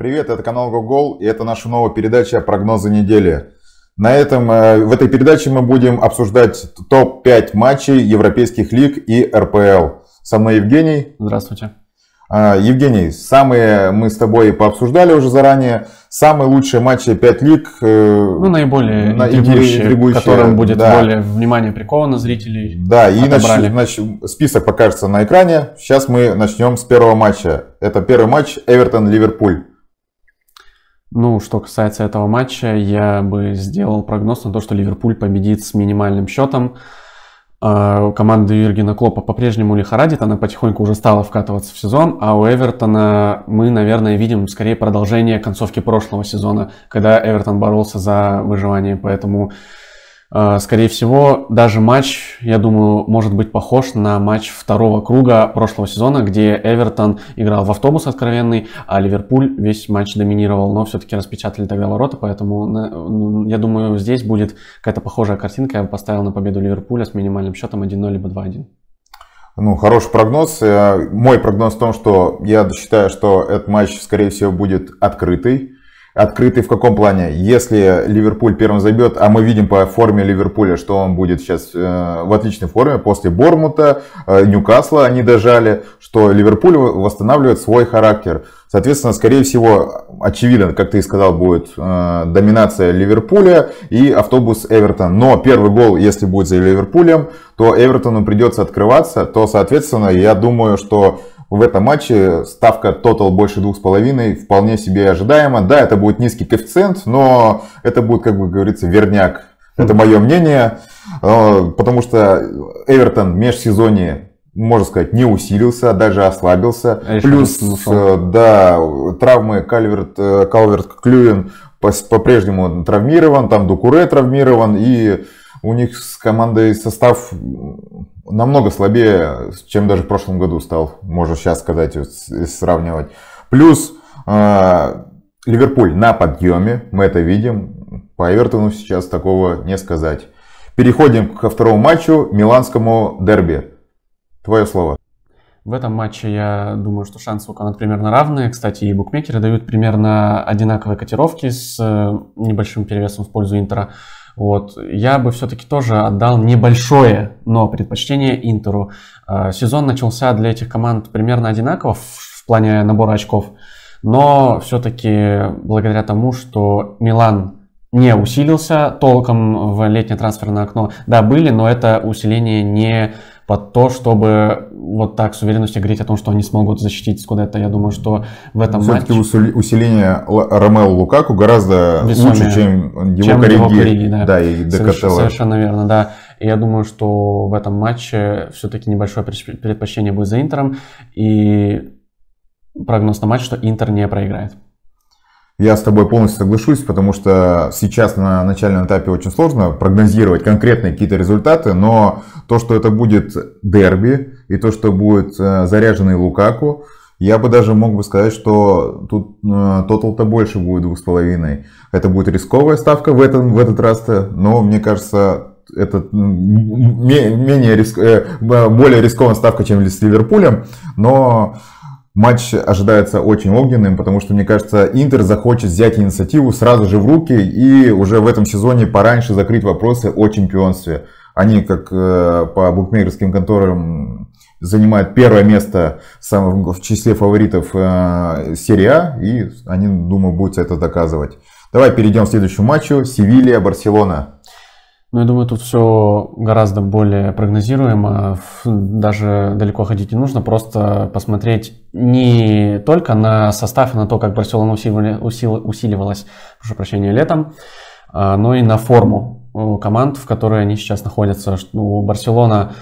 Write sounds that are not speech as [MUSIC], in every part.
Привет, это канал GoGol и это наша новая передача «Прогнозы недели». На этом, э, в этой передаче мы будем обсуждать топ-5 матчей европейских лиг и РПЛ. Со мной Евгений. Здравствуйте. А, Евгений, самые мы с тобой пообсуждали уже заранее. Самые лучшие матчи 5 лиг. Э, ну, наиболее на, интригующие, интригующие, которым будет да. более внимание приковано зрителей. Да, отобрали. и нач, нач, список покажется на экране. Сейчас мы начнем с первого матча. Это первый матч Эвертон-Ливерпуль. Ну, что касается этого матча, я бы сделал прогноз на то, что Ливерпуль победит с минимальным счетом. А, команда Юргена Клопа по-прежнему лихорадит, она потихоньку уже стала вкатываться в сезон, а у Эвертона мы, наверное, видим скорее продолжение концовки прошлого сезона, когда Эвертон боролся за выживание, поэтому Э, скорее всего, даже матч, я думаю, может быть похож на матч второго круга прошлого сезона, где Эвертон играл в автобус откровенный, а Ливерпуль весь матч доминировал, но все-таки распечатали тогда ворота, поэтому э, я думаю, здесь будет какая-то похожая картинка. Я бы поставил на победу Ливерпуля с минимальным счетом 1-0 либо 2-1. Ну, хороший прогноз. Э, мой прогноз в том, что я считаю, что этот матч, скорее всего, будет открытый. Открытый в каком плане? Если Ливерпуль первым забьет, а мы видим по форме Ливерпуля, что он будет сейчас э, в отличной форме после Бормута, э, Ньюкасла они дожали, что Ливерпуль восстанавливает свой характер. Соответственно, скорее всего, очевидно, как ты и сказал, будет э, доминация Ливерпуля и автобус Эвертон. Но первый гол, если будет за Ливерпулем, то Эвертону придется открываться, то, соответственно, я думаю, что в этом матче ставка тотал больше двух с половиной вполне себе ожидаемо. Да, это будет низкий коэффициент, но это будет, как бы говорится, верняк. Это мое мнение, а, потому что Эвертон в межсезонье можно сказать, не усилился, а даже ослабился. А Плюс, э, да, травмы Кальверт, э, Калверт Клюин по- по-прежнему травмирован, там Дукуре травмирован, и у них с командой состав намного слабее, чем даже в прошлом году стал, можно сейчас сказать, э, сравнивать. Плюс э, Ливерпуль на подъеме, мы это видим. По Эвертону сейчас такого не сказать. Переходим ко второму матчу, миланскому дерби. Твое слово. В этом матче, я думаю, что шансы у команд примерно равные. Кстати, и букмекеры дают примерно одинаковые котировки с э, небольшим перевесом в пользу Интера. Вот. Я бы все-таки тоже отдал небольшое, но предпочтение Интеру. Э, сезон начался для этих команд примерно одинаково в плане набора очков. Но все-таки благодаря тому, что Милан не усилился толком в летнее трансферное окно. Да, были, но это усиление не под то, чтобы вот так с уверенностью говорить о том, что они смогут защитить Скудетто. Я думаю, что в этом Все-таки матче... усиление Ромео Лукаку гораздо Весомее, лучше, чем его чем Кориги. Его Кориги да. да, и Декателло. Совершенно верно, да. И я думаю, что в этом матче все-таки небольшое предпочтение будет за Интером. И прогноз на матч, что Интер не проиграет. Я с тобой полностью соглашусь, потому что сейчас на начальном этапе очень сложно прогнозировать конкретные какие-то результаты, но то, что это будет дерби и то, что будет э, заряженный Лукаку, я бы даже мог бы сказать, что тут э, тотал-то больше будет двух с половиной. Это будет рисковая ставка в, этом, в этот раз, но мне кажется, это менее риск, э, более рискованная ставка, чем с Ливерпулем, но Матч ожидается очень огненным, потому что, мне кажется, Интер захочет взять инициативу сразу же в руки и уже в этом сезоне пораньше закрыть вопросы о чемпионстве. Они, как э, по букмекерским конторам, занимают первое место в числе фаворитов э, серии А, и они, думаю, будут это доказывать. Давай перейдем к следующему матчу. Севилья-Барселона. Ну, я думаю, тут все гораздо более прогнозируемо. Даже далеко ходить не нужно. Просто посмотреть не только на состав и на то, как Барселона усиливалась, прошу прощения, летом, а, но и на форму э, команд, в которой они сейчас находятся. У ну, Барселона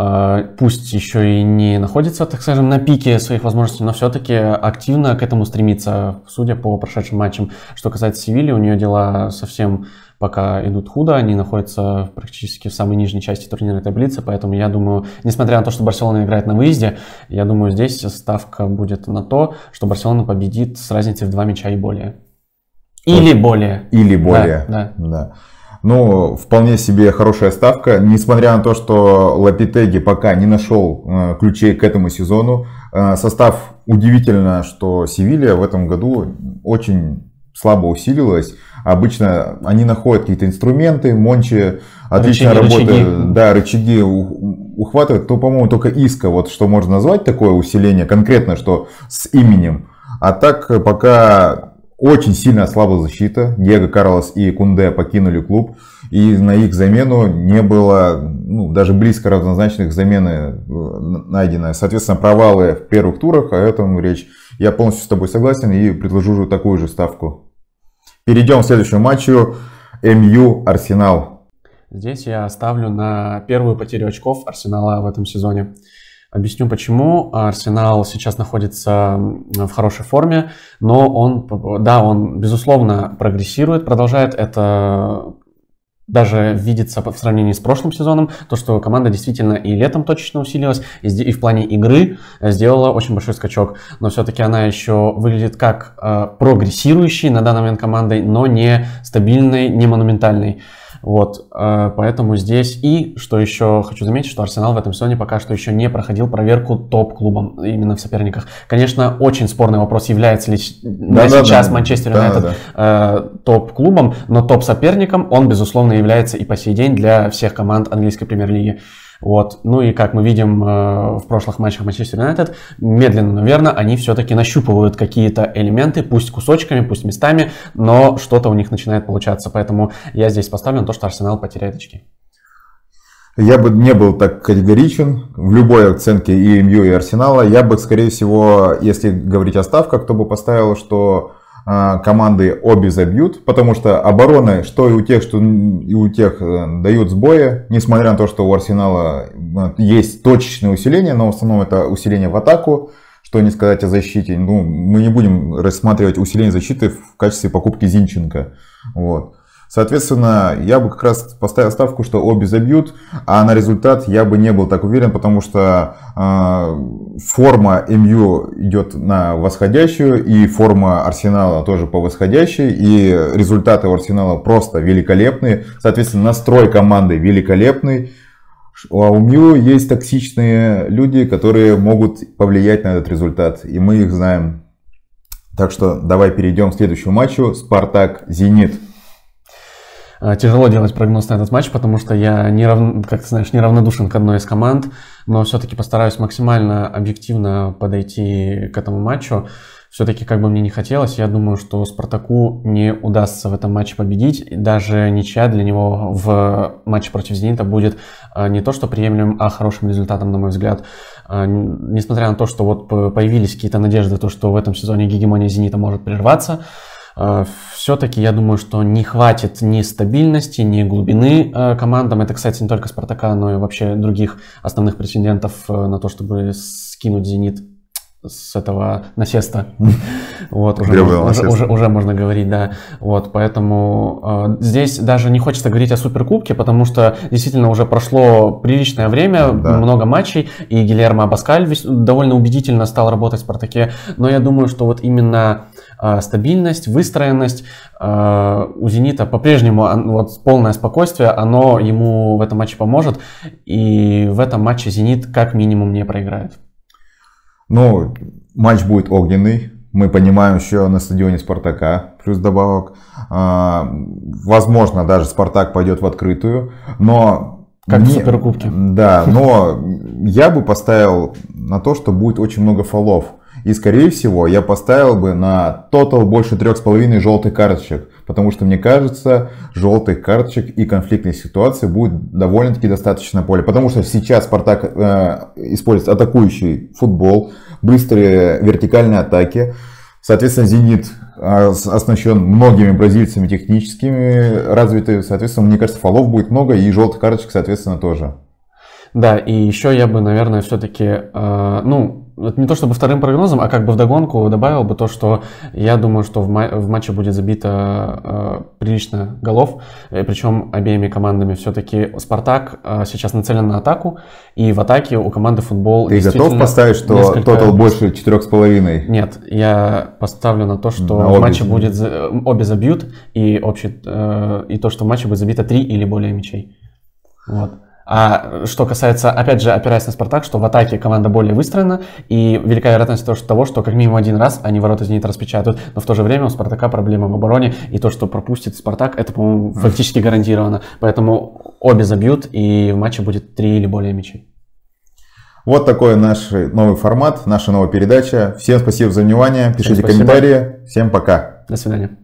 а, пусть еще и не находится, так скажем, на пике своих возможностей, но все-таки активно к этому стремится, судя по прошедшим матчам. Что касается Севильи, у нее дела совсем пока идут худо, они находятся практически в самой нижней части турнирной таблицы, поэтому я думаю, несмотря на то, что Барселона играет на выезде, я думаю, здесь ставка будет на то, что Барселона победит с разницей в два мяча и более. Или более. Или более. Да, да. да. Ну, вполне себе хорошая ставка, несмотря на то, что Лапитеги пока не нашел э, ключей к этому сезону. Э, состав удивительно, что Севилья в этом году очень слабо усилилась. Обычно они находят какие-то инструменты, Мончи отлично рычаги, работает, рычаги. да, рычаги ухватывает, то, по-моему, только Иска, вот что можно назвать такое усиление конкретно, что с именем. А так пока очень сильно ослабла защита. Диего Карлос и Кунде покинули клуб. И на их замену не было ну, даже близко равнозначных замены э, найдено. Соответственно, провалы в первых турах, о этом речь. Я полностью с тобой согласен и предложу такую же ставку. Перейдем к следующему матчу. МЮ Арсенал. Здесь я ставлю на первую потерю очков Арсенала в этом сезоне. Объясню почему. Арсенал сейчас находится в хорошей форме, но он, да, он безусловно прогрессирует, продолжает это даже видится в сравнении с прошлым сезоном, то, что команда действительно и летом точечно усилилась, и, и в плане игры э, сделала очень большой скачок. Но все-таки она еще выглядит как э, прогрессирующей на данный момент командой, но не стабильной, не монументальной. Вот, э, поэтому здесь и, что еще хочу заметить, что Арсенал в этом сезоне пока что еще не проходил проверку топ-клубом именно в соперниках. Конечно, очень спорный вопрос, является ли да, да, сейчас да, Манчестер Юнайтед да, да. Э, топ-клубом, но топ-соперником он, безусловно, является и по сей день для всех команд английской премьер-лиги. Вот. Ну и как мы видим э, в прошлых матчах Манчестер Юнайтед, медленно, но верно, они все-таки нащупывают какие-то элементы, пусть кусочками, пусть местами, но что-то у них начинает получаться. Поэтому я здесь поставлю на то, что Арсенал потеряет очки. Я бы не был так категоричен в любой оценке и МЮ, и Арсенала. Я бы, скорее всего, если говорить о ставках, то бы поставил, что а, команды обе забьют, потому что обороны, что и у тех, что и у тех э, дают сбои, несмотря на то, что у Арсенала э, есть точечное усиление, но в основном это усиление в атаку, что не сказать о защите. Ну, мы не будем рассматривать усиление защиты в качестве покупки Зинченко. Вот. Соответственно, я бы как раз поставил ставку, что обе забьют, а на результат я бы не был так уверен, потому что э, форма МЮ идет на восходящую, и форма Арсенала тоже по восходящей, и результаты у Арсенала просто великолепные. Соответственно, настрой команды великолепный. А у МЮ есть токсичные люди, которые могут повлиять на этот результат, и мы их знаем. Так что давай перейдем к следующему матчу. Спартак-Зенит. Э, тяжело делать прогноз на этот матч, потому что я, не рав... как ты знаешь, неравнодушен к одной из команд, но все-таки постараюсь максимально объективно подойти к этому матчу. Все-таки, как бы мне не хотелось, я думаю, что Спартаку не удастся в этом матче победить. Даже ничья для него в матче против Зенита будет э, не то, что приемлемым, а хорошим результатом, на мой взгляд. Э, несмотря на то, что вот появились какие-то надежды, то, что в этом сезоне гегемония Зенита может прерваться, а, все-таки я думаю, что не хватит ни стабильности, ни глубины э, командам. Это, кстати, не только Спартака, но и вообще других основных претендентов э, на то, чтобы скинуть Зенит с этого насеста. [LAUGHS] Вот, уже, можно, насеста. Уже, уже, можно говорить, да. Вот, поэтому э, здесь даже не хочется говорить о Суперкубке, потому что действительно уже прошло приличное время, да. много матчей, и Гильермо Абаскаль довольно убедительно стал работать в «Спартаке», но я думаю, что вот именно Э, стабильность, выстроенность. Э, у «Зенита» по-прежнему вот, полное спокойствие, оно ему в этом матче поможет. И в этом матче «Зенит» как минимум не проиграет. Ну, матч будет огненный. Мы понимаем еще на стадионе «Спартака», плюс добавок. Э, возможно, даже «Спартак» пойдет в открытую. Но как Мне, в Суперкубке. Да, [LAUGHS] но я бы поставил на то, что будет очень много фолов. И скорее всего я поставил бы на тотал больше трех с половиной желтых карточек. Потому что мне кажется, желтых карточек и конфликтной ситуации будет довольно-таки достаточно поле. Потому что сейчас Спартак э, использует атакующий футбол, быстрые вертикальные атаки. Соответственно, Зенит оснащен многими бразильцами техническими, развитые. Соответственно, мне кажется, фолов будет много и желтых карточек, соответственно, тоже. Да, и еще я бы, наверное, все-таки, э, ну, не то чтобы вторым прогнозом, а как бы вдогонку добавил бы то, что я думаю, что в, матче будет забито э, прилично голов, и э, причем обеими командами все-таки Спартак э, сейчас нацелен на атаку, и в атаке у команды футбол Ты готов поставить, что несколько... тотал больше 4,5? Нет, я поставлю на то, что на в матче будет, э, обе забьют, и, общий, э, и то, что в матче будет забито 3 или более мячей. Вот. А что касается, опять же, опираясь на Спартак, что в атаке команда более выстроена, и велика вероятность того, что как минимум один раз они ворота Зенита распечатают, но в то же время у Спартака проблемы в обороне, и то, что пропустит Спартак, это, по-моему, фактически гарантировано. Поэтому обе забьют, и в матче будет три или более мячей. Вот такой наш новый формат, наша новая передача. Всем спасибо за внимание. Пишите спасибо. комментарии. Всем пока. До свидания.